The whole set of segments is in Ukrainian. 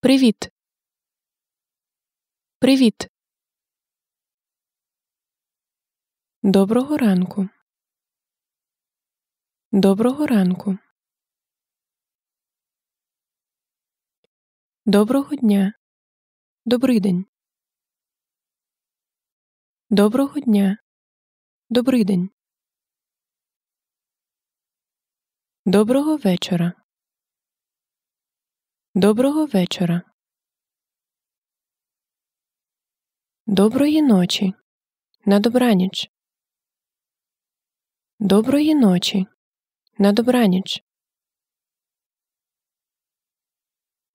Привіт. Привіт. Доброго ранку. Доброго ранку. Доброго дня. Добрий день. Доброго дня. Добрий день. Доброго вечора. Доброго вечора. Доброї ночі. На добраніч. Доброї ночі. На добраніч.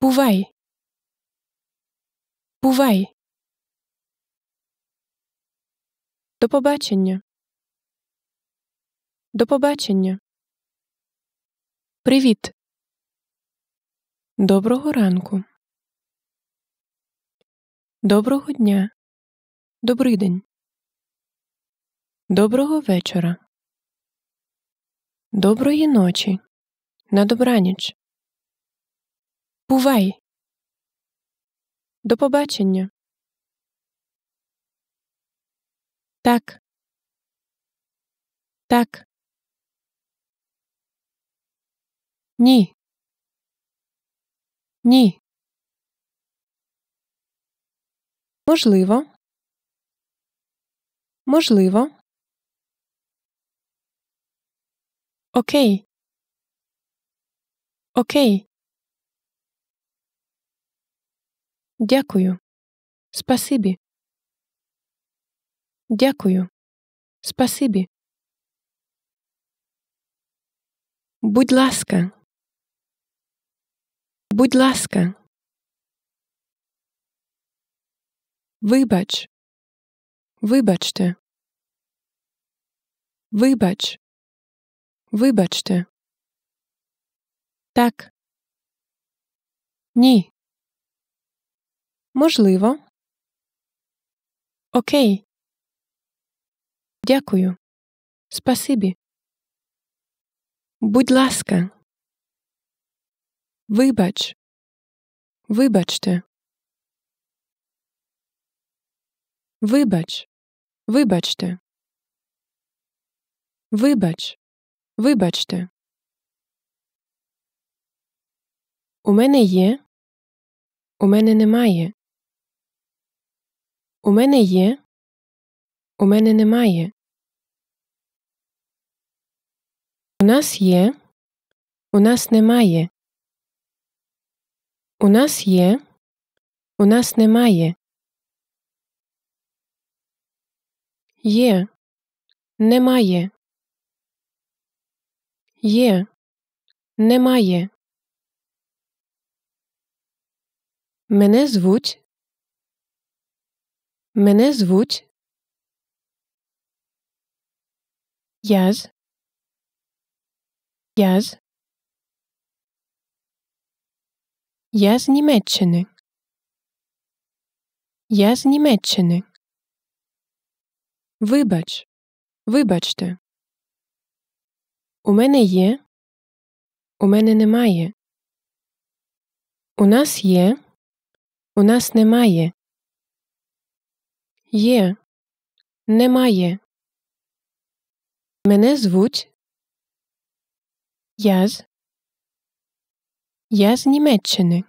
Бувай. Бувай. До побачення. До побачення. Привіт. Доброго ранку. Доброго дня. Добрий день. Доброго вечора. Доброї ночі. На добраніч. Бувай. До побачення. Так. Так. Ні. Ні. Можливо. Можливо. Окей. Окей. Дякую. Спасибі. Дякую. Спасибі. Будь ласка. Будь ласка. Вибач. Вибачте. Вибач. Вибачте. Так. Ні. Можливо. Окей. Дякую. Спасибі. Будь ласка. Вибач, вибачте. Вибач, вибачте. Вибач, вибачте. У мене є. У мене немає. У мене є. У мене немає. У нас є. У нас немає. У нас є, у нас немає. Є, немає. Є, немає. Мене звуть. Мене звуть. Яз. Яз. Я з Німеччини. Я з Німеччини. Вибач. Вибачте. У мене є. У мене немає. У нас є. У нас немає. Є. Немає. Мене звуть. Я з. Я з Німеччини.